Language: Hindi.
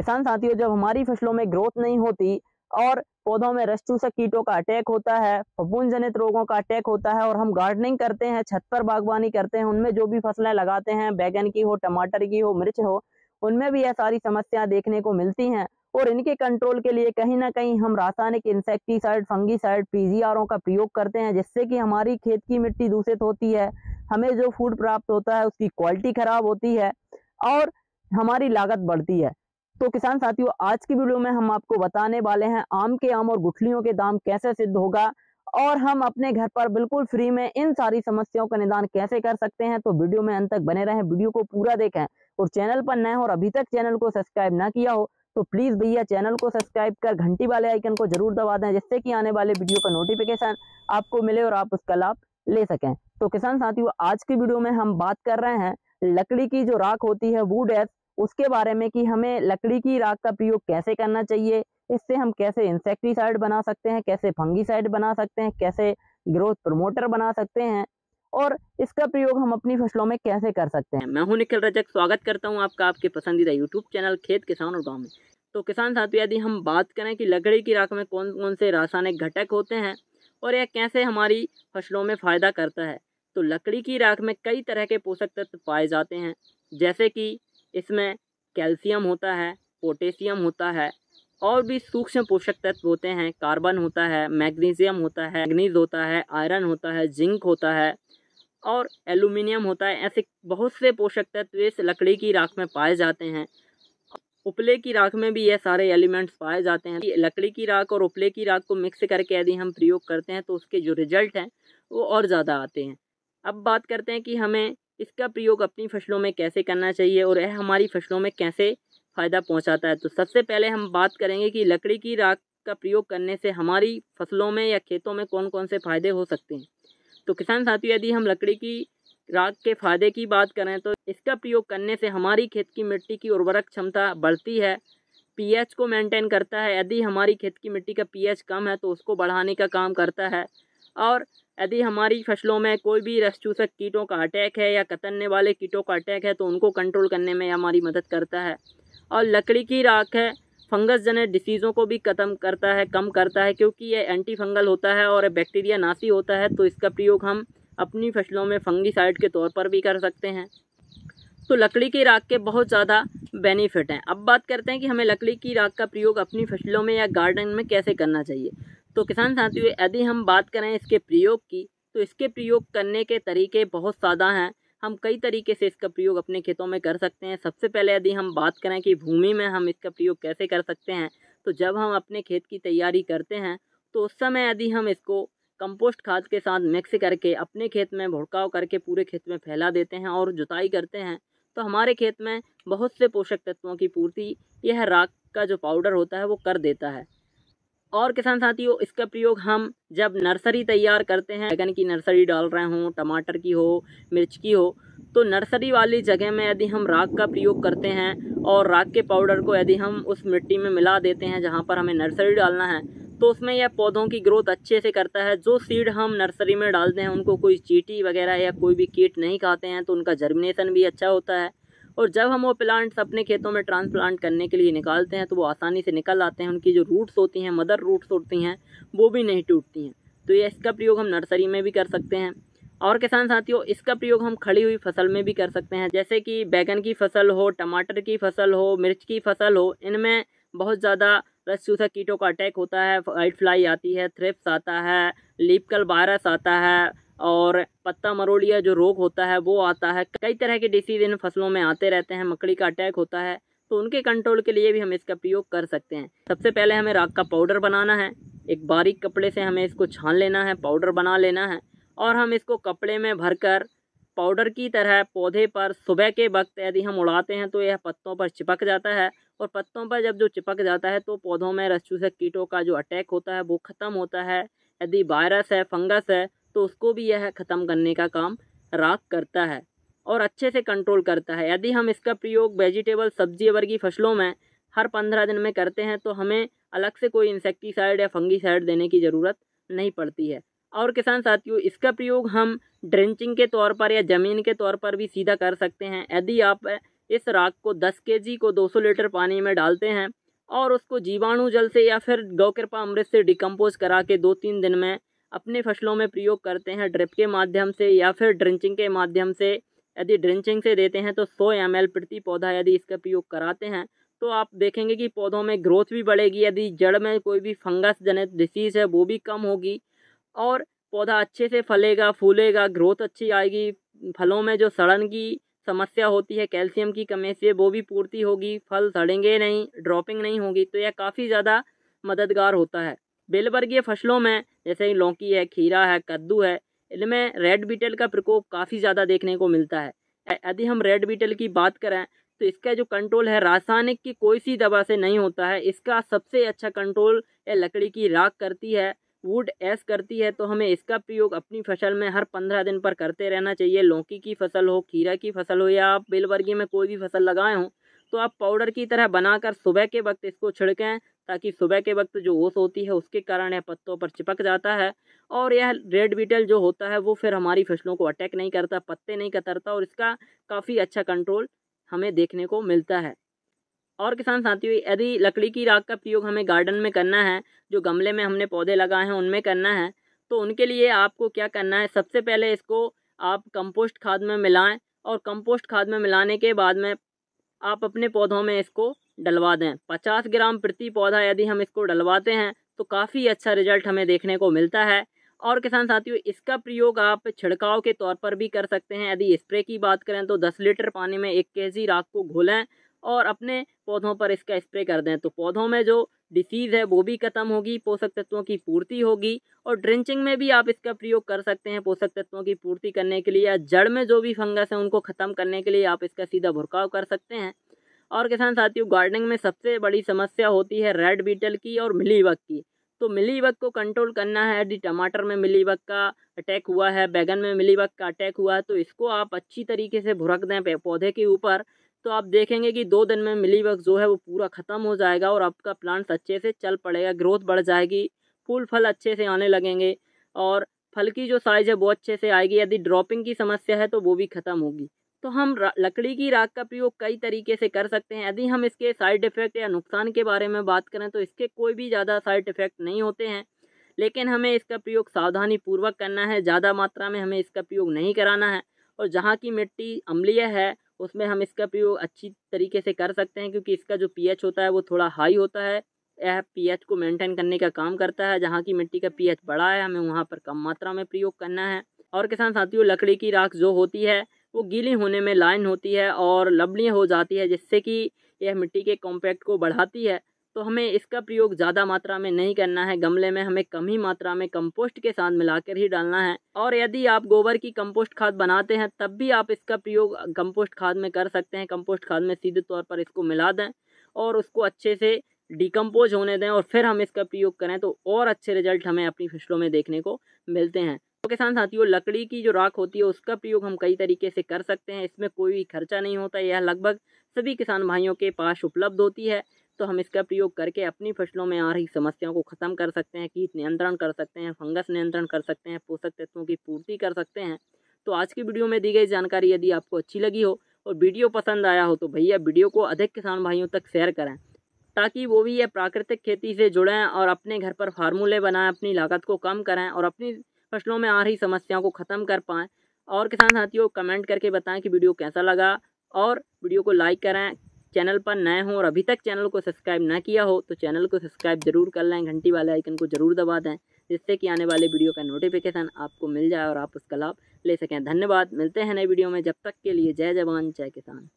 किसान साथियों जब हमारी फसलों में ग्रोथ नहीं होती और पौधों में रस चूसक कीटों का अटैक होता है फफूंद जनित रोगों का अटैक होता है और हम गार्डनिंग करते हैं छत पर बागवानी करते हैं उनमें जो भी फसलें लगाते हैं बैगन की हो टमाटर की हो मिर्च हो उनमें भी यह सारी समस्या देखने को मिलती हैं और इनके कंट्रोल के लिए कहीं ना कहीं हम रासायनिक इंसेक्टीसाइड फंगीसाइड पीजीआरों का प्रयोग करते हैं जिससे कि हमारी खेत की मिट्टी दूषित होती है हमें जो फूड प्राप्त होता है उसकी क्वालिटी खराब होती है और हमारी लागत बढ़ती है तो किसान साथियों आज की वीडियो में हम आपको बताने वाले हैं आम के आम और गुठलियों के दाम कैसे सिद्ध होगा और हम अपने घर पर बिल्कुल फ्री में इन सारी समस्याओं का निदान कैसे कर सकते हैं तो वीडियो में अंत तक बने रहें वीडियो को पूरा देखें और चैनल पर नए हो और अभी तक चैनल को सब्सक्राइब ना किया हो तो प्लीज भैया चैनल को सब्सक्राइब कर घंटी वाले आइकन को जरूर दबा दें जिससे कि आने वाले वीडियो का नोटिफिकेशन आपको मिले और आप उसका लाभ ले सकें तो किसान साथियों आज की वीडियो में हम बात कर रहे हैं लकड़ी की जो राख होती है वुड एस उसके बारे में कि हमें लकड़ी की राख का प्रयोग कैसे करना चाहिए इससे हम कैसे इंसेक्टिसाइड बना सकते हैं कैसे फंगीसाइड बना सकते हैं कैसे ग्रोथ प्रमोटर बना सकते हैं और इसका प्रयोग हम अपनी फसलों में कैसे कर सकते हैं मैं हूं निखिल रजक स्वागत करता हूं आपका आपके पसंदीदा यूट्यूब चैनल खेत किसान और गाँव में तो किसान साथियों यदि हम बात करें कि लकड़ी की राख में कौन कौन से रासायनिक घटक होते हैं और यह कैसे हमारी फसलों में फ़ायदा करता है तो लकड़ी की राख में कई तरह के पोषक तत्व पाए जाते हैं जैसे कि इसमें कैल्शियम होता है पोटेशियम होता है और भी सूक्ष्म पोषक तत्व होते हैं कार्बन होता है मैग्नीशियम होता है मैग्नीज होता है आयरन होता है जिंक होता है और एल्यूमिनियम होता है ऐसे बहुत से पोषक तत्व इस लकड़ी की राख में पाए जाते हैं उपले की राख में भी ये सारे एलिमेंट्स पाए जाते हैं लकड़ी की राख और उपले की राख को मिक्स करके यदि हम प्रयोग करते हैं तो उसके जो रिजल्ट हैं वो और ज़्यादा आते हैं अब बात करते हैं कि हमें इसका प्रयोग अपनी फसलों में कैसे करना चाहिए और यह हमारी फसलों में कैसे फ़ायदा पहुंचाता है तो सबसे पहले हम बात करेंगे कि लकड़ी की राख का प्रयोग करने से हमारी फसलों में या खेतों में कौन कौन से फ़ायदे हो सकते हैं तो किसान साथियों यदि हम लकड़ी की राख के फायदे की बात करें तो इसका प्रयोग करने से हमारी खेत की मिट्टी की उर्वरक क्षमता बढ़ती है पीएच को मेंटेन करता है यदि हमारी खेत की मिट्टी का पीएच कम है तो उसको बढ़ाने का काम करता है और यदि हमारी फसलों में कोई भी रसचूसक कीटों का अटैक है या कतरने वाले कीटों का अटैक है तो उनको कंट्रोल करने में हमारी मदद करता है और लकड़ी की राख है फंगस जन डिसीज़ों को भी ख़त्म करता है कम करता है क्योंकि ये एंटी फंगल होता है और बैक्टीरिया नासी होता है तो इसका प्रयोग हम अपनी फसलों में फंगीसाइड के तौर पर भी कर सकते हैं तो लकड़ी की राख के बहुत ज़्यादा बेनिफिट हैं अब बात करते हैं कि हमें लकड़ी की राख का प्रयोग अपनी फसलों में या गार्डन में कैसे करना चाहिए तो किसान साथियों यदि हम बात करें इसके प्रयोग की तो इसके प्रयोग करने के तरीके बहुत ज़्यादा हैं हम कई तरीके से इसका प्रयोग अपने खेतों में कर सकते हैं सबसे पहले यदि हम बात करें कि भूमि में हम इसका प्रयोग कैसे कर सकते हैं तो जब हम अपने खेत की तैयारी करते हैं तो उस समय यदि हम इसको कंपोस्ट खाद के साथ मिक्स करके अपने खेत में भुड़काव करके पूरे खेत में फैला देते हैं और जुताई करते हैं तो हमारे खेत में बहुत से पोषक तत्वों की पूर्ति यह राख का जो पाउडर होता है वो कर देता है और किसान साथियों इसका प्रयोग हम जब नर्सरी तैयार करते हैं बैगन की नर्सरी डाल रहे हों टमाटर की हो मिर्च की हो तो नर्सरी वाली जगह में यदि हम राख का प्रयोग करते हैं और राख के पाउडर को यदि हम उस मिट्टी में मिला देते हैं जहाँ पर हमें नर्सरी डालना है तो उसमें यह पौधों की ग्रोथ अच्छे से करता है जो सीड हम नर्सरी में डालते हैं उनको कोई चीटी वगैरह या कोई भी कीट नहीं खाते हैं तो उनका जर्मिनेशन भी अच्छा होता है और जब हम वो प्लांट्स अपने खेतों में ट्रांसप्लांट करने के लिए निकालते हैं तो वो आसानी से निकल आते हैं उनकी जो रूट्स होती हैं मदर रूट्स होती हैं वो भी नहीं टूटती हैं तो ये इसका प्रयोग हम नर्सरी में भी कर सकते हैं और किसान साथियों इसका प्रयोग हम खड़ी हुई फसल में भी कर सकते हैं जैसे कि बैगन की फसल हो टमाटर की फसल हो मिर्च की फसल हो इनमें बहुत ज़्यादा रस चूसा कीटों का अटैक होता है वाइट फ्लाई आती है थ्रिप्स आता है लीपकल वायरस आता है और पत्ता मरोड़िया जो रोग होता है वो आता है कई तरह के डिसीज इन फसलों में आते रहते हैं मकड़ी का अटैक होता है तो उनके कंट्रोल के लिए भी हम इसका प्रयोग कर सकते हैं सबसे पहले हमें राख का पाउडर बनाना है एक बारीक कपड़े से हमें इसको छान लेना है पाउडर बना लेना है और हम इसको कपड़े में भरकर पाउडर की तरह पौधे पर सुबह के वक्त यदि हम उड़ाते हैं तो यह पत्तों पर चिपक जाता है और पत्तों पर जब जो चिपक जाता है तो पौधों में रस्चूसक कीटों का जो अटैक होता है वो ख़त्म होता है यदि वायरस है फंगस है तो उसको भी यह ख़त्म करने का काम राख करता है और अच्छे से कंट्रोल करता है यदि हम इसका प्रयोग वेजिटेबल सब्जी वर्गीय फसलों में हर पंद्रह दिन में करते हैं तो हमें अलग से कोई इंसेक्टिसाइड या फंगीसाइड देने की ज़रूरत नहीं पड़ती है और किसान साथियों इसका प्रयोग हम ड्रेंचिंग के तौर पर या ज़मीन के तौर पर भी सीधा कर सकते हैं यदि आप इस राख को 10 के को 200 लीटर पानी में डालते हैं और उसको जीवाणु जल से या फिर गौ कृपा अमृत से डिकम्पोज करा के दो तीन दिन में अपनी फसलों में प्रयोग करते हैं ड्रिप के माध्यम से या फिर ड्रिंचिंग के माध्यम से यदि ड्रिंचिंग से देते हैं तो सौ एम प्रति पौधा यदि इसका प्रयोग कराते हैं तो आप देखेंगे कि पौधों में ग्रोथ भी बढ़ेगी यदि जड़ में कोई भी फंगस जनित डिसीज़ है वो भी कम होगी और पौधा अच्छे से फलेगा फूलेगा ग्रोथ अच्छी आएगी फलों में जो सड़न की समस्या होती है कैल्शियम की कमी से वो भी पूर्ति होगी फल सड़ेंगे नहीं ड्रॉपिंग नहीं होगी तो यह काफ़ी ज़्यादा मददगार होता है बेलवर्गीय फसलों में जैसे लौकी है खीरा है कद्दू है इनमें रेड बीटल का प्रकोप काफ़ी ज़्यादा देखने को मिलता है यदि हम रेड बीटल की बात करें तो इसका जो कंट्रोल है रासायनिक की कोई सी दवा से नहीं होता है इसका सबसे अच्छा कंट्रोल लकड़ी की राख करती है वुड एस करती है तो हमें इसका प्रयोग अपनी फसल में हर पंद्रह दिन पर करते रहना चाहिए लौकी की फसल हो खीरा की फसल हो या आप बेलवर्गी में कोई भी फसल लगाए हों तो आप पाउडर की तरह बनाकर सुबह के वक्त इसको छिड़कें ताकि सुबह के वक्त जो ओस होती है उसके कारण यह पत्तों पर चिपक जाता है और यह रेड बीटल जो होता है वो फिर हमारी फसलों को अटैक नहीं करता पत्ते नहीं कतरता और इसका काफ़ी अच्छा कंट्रोल हमें देखने को मिलता है और किसान साथियों यदि लकड़ी की राख का प्रयोग हमें गार्डन में करना है जो गमले में हमने पौधे लगाए हैं उनमें करना है तो उनके लिए आपको क्या करना है सबसे पहले इसको आप कंपोस्ट खाद में मिलाएं और कंपोस्ट खाद में मिलाने के बाद में आप अपने पौधों में इसको डलवा दें पचास ग्राम प्रति पौधा यदि हम इसको डलवाते हैं तो काफ़ी अच्छा रिजल्ट हमें देखने को मिलता है और किसान साथियों इसका प्रयोग आप छिड़काव के तौर पर भी कर सकते हैं यदि स्प्रे की बात करें तो दस लीटर पानी में एक के जी राख को घोलें और अपने पौधों पर इसका स्प्रे कर दें तो पौधों में जो डिसीज़ है वो भी खत्म होगी पोषक तत्वों की पूर्ति होगी और ड्रिंचिंग में भी आप इसका प्रयोग कर सकते हैं पोषक तत्वों की पूर्ति करने के लिए या जड़ में जो भी फंगस है उनको ख़त्म करने के लिए आप इसका सीधा भुरकाव कर सकते हैं और किसान साथियों गार्डनिंग में सबसे बड़ी समस्या होती है रेड बीटल की और मिलीबग की तो मिलीबग को कंट्रोल करना है यदि टमाटर में मिलीबग का अटैक हुआ है बैगन में मिलीबग का अटैक हुआ है तो इसको आप अच्छी तरीके से भुरक दें पौधे के ऊपर तो आप देखेंगे कि दो दिन में मिलीबग जो है वो पूरा ख़त्म हो जाएगा और आपका प्लांट्स अच्छे से चल पड़ेगा ग्रोथ बढ़ जाएगी फूल फल अच्छे से आने लगेंगे और फल की जो साइज़ है वो अच्छे से आएगी यदि ड्रॉपिंग की समस्या है तो वो भी ख़त्म होगी तो हम लकड़ी की राख का प्रयोग कई तरीके से कर सकते हैं यदि हम इसके साइड इफ़ेक्ट या नुकसान के बारे में बात करें तो इसके कोई भी ज़्यादा साइड इफ़ेक्ट नहीं होते हैं लेकिन हमें इसका प्रयोग सावधानी पूर्वक करना है ज़्यादा मात्रा में हमें इसका प्रयोग नहीं कराना है और जहाँ की मिट्टी अम्लीय है उसमें हम इसका प्रयोग अच्छी तरीके से कर सकते हैं क्योंकि इसका जो पी होता है वो थोड़ा हाई होता है यह पी को मेंटेन करने का काम करता है जहाँ की मिट्टी का पी बड़ा है हमें वहाँ पर कम मात्रा में प्रयोग करना है और किसान साथियों लकड़ी की राख जो होती है वो गीली होने में लाइन होती है और लबड़ी हो जाती है जिससे कि यह मिट्टी के कॉम्पैक्ट को बढ़ाती है तो हमें इसका प्रयोग ज़्यादा मात्रा में नहीं करना है गमले में हमें कम ही मात्रा में कंपोस्ट के साथ मिलाकर ही डालना है और यदि आप गोबर की कंपोस्ट खाद बनाते हैं तब भी आप इसका प्रयोग कंपोस्ट खाद में कर सकते हैं कंपोस्ट खाद में सीधे तौर पर इसको मिला दें और उसको अच्छे से डिकम्पोज होने दें और फिर हम इसका प्रयोग करें तो और अच्छे रिजल्ट हमें अपनी फसलों में देखने को मिलते हैं किसान साथियों लकड़ी की जो राख होती है उसका प्रयोग हम कई तरीके से कर सकते हैं इसमें कोई भी खर्चा नहीं होता यह लगभग सभी किसान भाइयों के पास उपलब्ध होती है तो हम इसका प्रयोग करके अपनी फसलों में आ रही समस्याओं को ख़त्म कर सकते हैं कीट नियंत्रण कर सकते हैं फंगस नियंत्रण कर सकते हैं पोषक तत्वों की पूर्ति कर सकते हैं तो आज की वीडियो में दी गई जानकारी यदि आपको अच्छी लगी हो और वीडियो पसंद आया हो तो भैया वीडियो को अधिक किसान भाइयों तक शेयर करें ताकि वो भी ये प्राकृतिक खेती से जुड़ें और अपने घर पर फार्मूले बनाएं अपनी लागत को कम करें और अपनी फसलों में आ रही समस्याओं को ख़त्म कर पाएँ और किसान साथियों कमेंट करके बताएं कि वीडियो कैसा लगा और वीडियो को लाइक करें चैनल पर नए हों और अभी तक चैनल को सब्सक्राइब ना किया हो तो चैनल को सब्सक्राइब जरूर कर लें घंटी वाले आइकन को जरूर दबा दें जिससे कि आने वाले वीडियो का नोटिफिकेशन आपको मिल जाए और आप उसका लाभ ले सकें धन्यवाद मिलते हैं नए वीडियो में जब तक के लिए जय जवान जय किसान